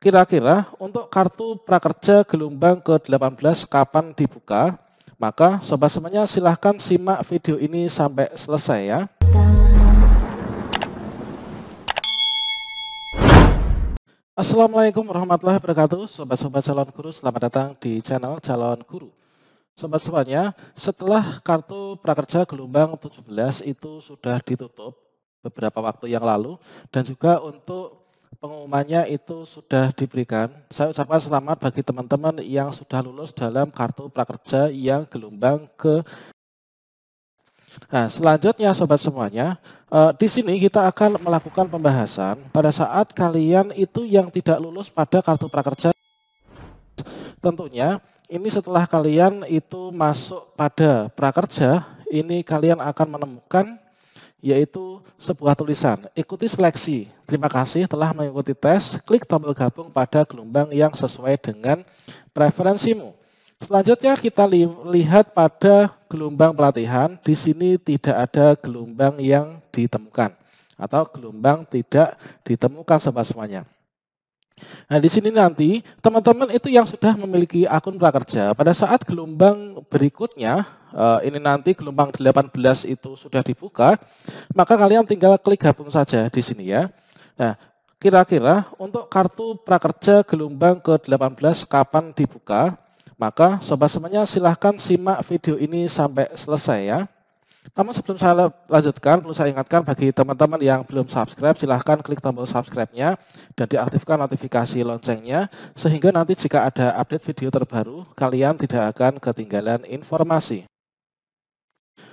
kira-kira untuk kartu prakerja gelombang ke-18 kapan dibuka, maka sobat semuanya silahkan simak video ini sampai selesai ya. Assalamualaikum warahmatullahi wabarakatuh Sobat-sobat calon guru selamat datang di channel calon guru sobat semuanya setelah kartu prakerja gelombang 17 itu sudah ditutup beberapa waktu yang lalu dan juga untuk pengumumannya itu sudah diberikan. Saya ucapkan selamat bagi teman-teman yang sudah lulus dalam kartu prakerja yang gelombang ke Nah, selanjutnya sobat semuanya, eh, di sini kita akan melakukan pembahasan pada saat kalian itu yang tidak lulus pada kartu prakerja. Tentunya ini setelah kalian itu masuk pada prakerja, ini kalian akan menemukan yaitu sebuah tulisan. Ikuti seleksi. Terima kasih telah mengikuti tes. Klik tombol gabung pada gelombang yang sesuai dengan preferensimu. Selanjutnya kita li lihat pada gelombang pelatihan. Di sini tidak ada gelombang yang ditemukan atau gelombang tidak ditemukan sama semuanya. Nah, di sini nanti teman-teman itu yang sudah memiliki akun prakerja, pada saat gelombang berikutnya, eh, ini nanti gelombang 18 itu sudah dibuka, maka kalian tinggal klik gabung saja di sini ya. Nah, kira-kira untuk kartu prakerja gelombang ke-18 kapan dibuka? Maka sobat semuanya silahkan simak video ini sampai selesai ya. Namun sebelum saya lanjutkan, perlu saya ingatkan bagi teman-teman yang belum subscribe, silahkan klik tombol subscribe-nya dan diaktifkan notifikasi loncengnya, sehingga nanti jika ada update video terbaru, kalian tidak akan ketinggalan informasi.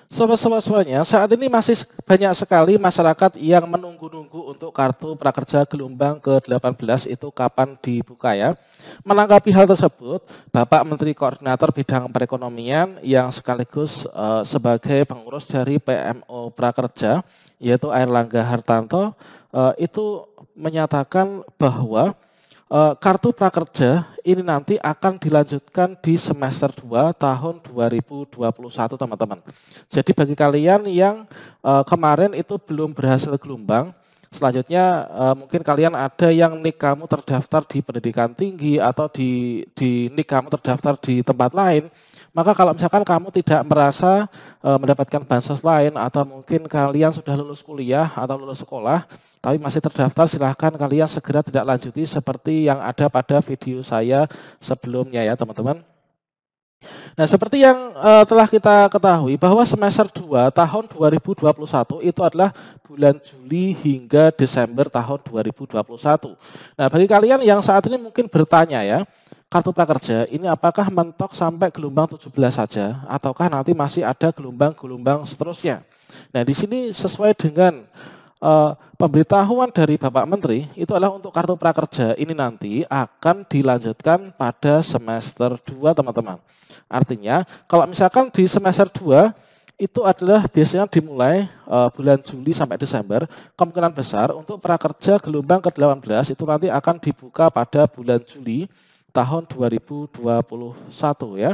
Sobat-sobat semuanya, saat ini masih banyak sekali masyarakat yang menunggu-nunggu untuk kartu prakerja gelombang ke-18 itu kapan dibuka ya. Menanggapi hal tersebut, Bapak Menteri Koordinator Bidang Perekonomian yang sekaligus uh, sebagai pengurus dari PMO Prakerja, yaitu Airlangga Hartanto, uh, itu menyatakan bahwa Eh, kartu prakerja ini nanti akan dilanjutkan di semester 2 tahun 2021 teman-teman. Jadi bagi kalian yang eh, kemarin itu belum berhasil gelombang, Selanjutnya uh, mungkin kalian ada yang nik kamu terdaftar di pendidikan tinggi atau di di nik kamu terdaftar di tempat lain, maka kalau misalkan kamu tidak merasa uh, mendapatkan bansos lain atau mungkin kalian sudah lulus kuliah atau lulus sekolah tapi masih terdaftar silahkan kalian segera tidak lanjuti seperti yang ada pada video saya sebelumnya ya teman-teman. Nah, seperti yang uh, telah kita ketahui bahwa semester 2 tahun 2021 itu adalah bulan Juli hingga Desember tahun 2021. Nah, bagi kalian yang saat ini mungkin bertanya ya, kartu prakerja ini apakah mentok sampai gelombang 17 saja ataukah nanti masih ada gelombang-gelombang seterusnya. Nah, di sini sesuai dengan uh, pemberitahuan dari Bapak Menteri itu adalah untuk kartu prakerja ini nanti akan dilanjutkan pada semester 2, teman-teman. Artinya, kalau misalkan di semester 2 itu adalah biasanya dimulai uh, bulan Juli sampai Desember, kemungkinan besar untuk prakerja gelombang ke-18 itu nanti akan dibuka pada bulan Juli tahun 2021 ya.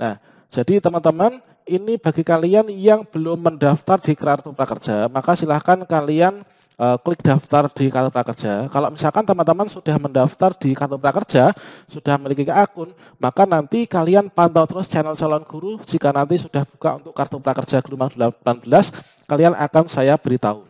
Nah, jadi teman-teman ini bagi kalian yang belum mendaftar di Kartu Prakerja, maka silahkan kalian Eh, klik daftar di Kartu Prakerja. Kalau misalkan teman-teman sudah mendaftar di Kartu Prakerja, sudah memiliki akun, maka nanti kalian pantau terus channel calon guru jika nanti sudah buka untuk Kartu Prakerja Gelombang 18, kalian akan saya beritahu.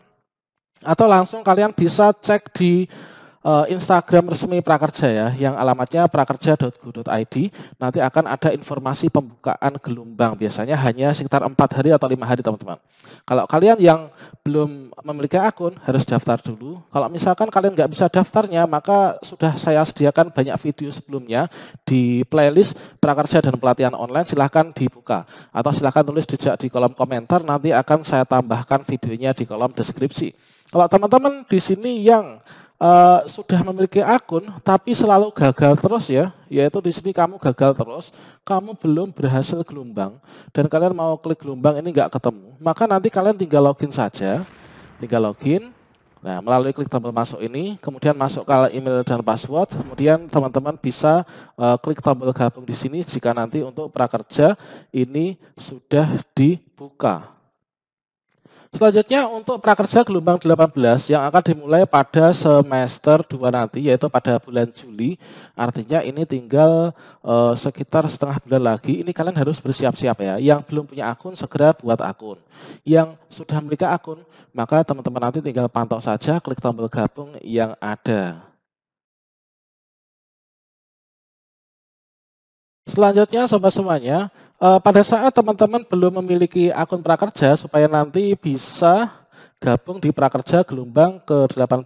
Atau langsung kalian bisa cek di Eh, Instagram resmi Prakerja ya, yang alamatnya prakerja.go.id. Nanti akan ada informasi pembukaan gelombang. Biasanya hanya sekitar empat hari atau lima hari teman-teman. Kalau kalian yang belum memiliki akun harus daftar dulu. Kalau misalkan kalian nggak bisa daftarnya, maka sudah saya sediakan banyak video sebelumnya di playlist Prakerja dan pelatihan online. Silahkan dibuka atau silahkan tulis di kolom komentar. Nanti akan saya tambahkan videonya di kolom deskripsi. Kalau teman-teman di sini yang uh, sudah memiliki akun tapi selalu gagal terus ya, yaitu di sini kamu gagal terus, kamu belum berhasil gelombang dan kalian mau klik gelombang ini nggak ketemu, maka nanti kalian tinggal login saja, tinggal login. Nah, melalui klik tombol masuk ini, kemudian masuk ke email dan password, kemudian teman-teman bisa uh, klik tombol gabung di sini jika nanti untuk prakerja ini sudah dibuka. Selanjutnya untuk prakerja gelombang 18 yang akan dimulai pada semester 2 nanti yaitu pada bulan Juli. Artinya ini tinggal eh, sekitar setengah bulan lagi. Ini kalian harus bersiap-siap ya. Yang belum punya akun segera buat akun. Yang sudah memiliki akun maka teman-teman nanti tinggal pantau saja klik tombol gabung yang ada. Selanjutnya sobat semuanya, uh, eh, pada saat teman-teman belum memiliki akun prakerja supaya nanti bisa gabung di prakerja gelombang ke-18,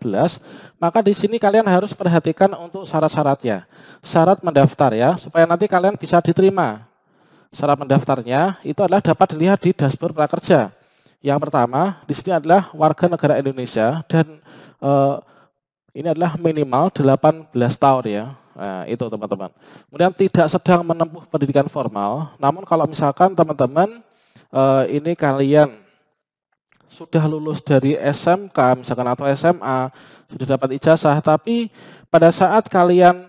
maka di sini kalian harus perhatikan untuk syarat-syaratnya. Syarat mendaftar ya, supaya nanti kalian bisa diterima. Syarat mendaftarnya itu adalah dapat dilihat di dashboard prakerja. Yang pertama, di sini adalah warga negara Indonesia dan uh, ini adalah minimal 18 tahun ya. Nah, itu teman-teman. Kemudian tidak sedang menempuh pendidikan formal, namun kalau misalkan teman-teman eh, ini kalian sudah lulus dari SMK misalkan atau SMA, sudah dapat ijazah, tapi pada saat kalian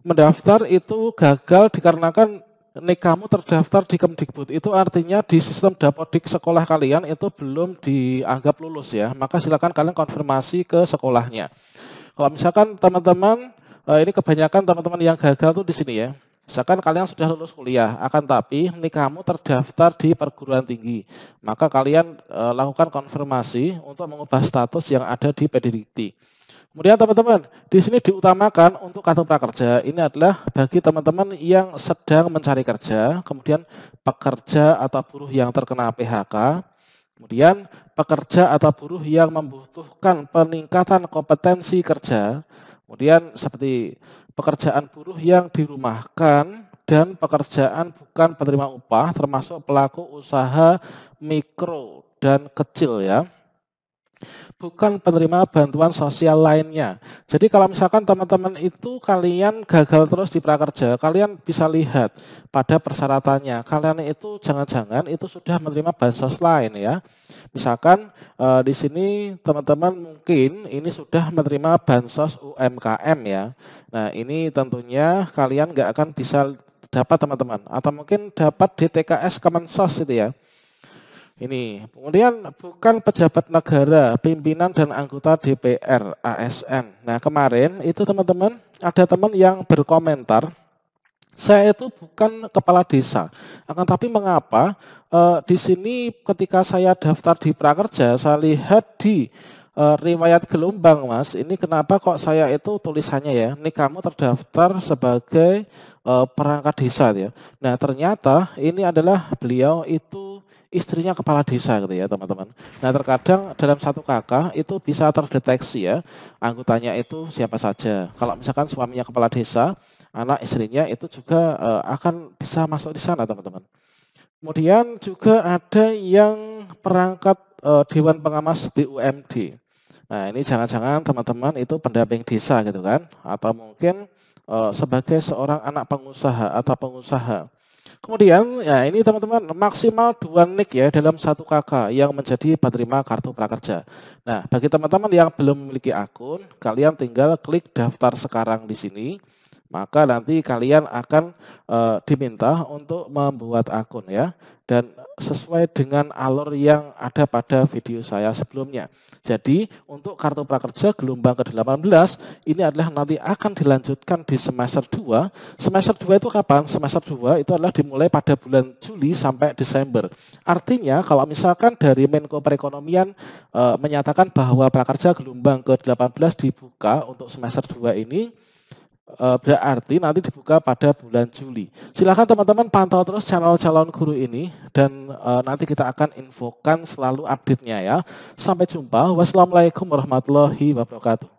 mendaftar itu gagal dikarenakan nik kamu terdaftar di Kemdikbud itu artinya di sistem dapodik sekolah kalian itu belum dianggap lulus ya maka silakan kalian konfirmasi ke sekolahnya kalau misalkan teman-teman uh, ini kebanyakan teman-teman yang gagal tuh di sini ya. Misalkan kalian sudah lulus kuliah, akan tapi ini kamu terdaftar di perguruan tinggi, maka kalian e, lakukan konfirmasi untuk mengubah status yang ada di PDDT. Kemudian teman-teman, di sini diutamakan untuk kartu prakerja. Ini adalah bagi teman-teman yang sedang mencari kerja, kemudian pekerja atau buruh yang terkena PHK, kemudian pekerja atau buruh yang membutuhkan peningkatan kompetensi kerja, Kemudian seperti pekerjaan buruh yang dirumahkan dan pekerjaan bukan penerima upah termasuk pelaku usaha mikro dan kecil ya bukan penerima bantuan sosial lainnya. Jadi kalau misalkan teman-teman itu kalian gagal terus di prakerja, kalian bisa lihat pada persyaratannya. Kalian itu jangan-jangan itu sudah menerima bansos lain ya. Misalkan e, di sini teman-teman mungkin ini sudah menerima bansos UMKM ya. Nah ini tentunya kalian nggak akan bisa dapat teman-teman. Atau mungkin dapat DTKS Kemensos itu ya. Ini, kemudian bukan pejabat negara, pimpinan dan anggota DPR, ASN. Nah kemarin itu teman-teman, ada teman yang berkomentar, saya itu bukan kepala desa, akan tapi mengapa e, di sini ketika saya daftar di prakerja, saya lihat di e, riwayat gelombang mas, ini kenapa kok saya itu tulisannya ya, ini kamu terdaftar sebagai e, perangkat desa ya. Nah ternyata ini adalah beliau itu istrinya kepala desa gitu ya teman-teman. Nah terkadang dalam satu kakak itu bisa terdeteksi ya anggotanya itu siapa saja. Kalau misalkan suaminya kepala desa, anak istrinya itu juga uh, akan bisa masuk di sana teman-teman. Kemudian juga ada yang perangkat uh, Dewan pengamas BUMD. Nah ini jangan-jangan teman-teman itu pendamping desa gitu kan, atau mungkin uh, sebagai seorang anak pengusaha atau pengusaha Kemudian, ya ini teman-teman maksimal dua nik ya dalam satu kakak yang menjadi penerima kartu prakerja. Nah, bagi teman-teman yang belum memiliki akun, kalian tinggal klik daftar sekarang di sini maka nanti kalian akan e, diminta untuk membuat akun ya dan sesuai dengan alur yang ada pada video saya sebelumnya. Jadi untuk kartu prakerja gelombang ke-18 ini adalah nanti akan dilanjutkan di semester 2. Semester 2 itu kapan? Semester 2 itu adalah dimulai pada bulan Juli sampai Desember. Artinya kalau misalkan dari Menko Perekonomian e, menyatakan bahwa prakerja gelombang ke-18 dibuka untuk semester 2 ini Eh, berarti nanti dibuka pada bulan Juli. Silakan teman-teman pantau terus channel calon guru ini dan eh, nanti kita akan infokan selalu update-nya ya. Sampai jumpa. Wassalamualaikum warahmatullahi wabarakatuh.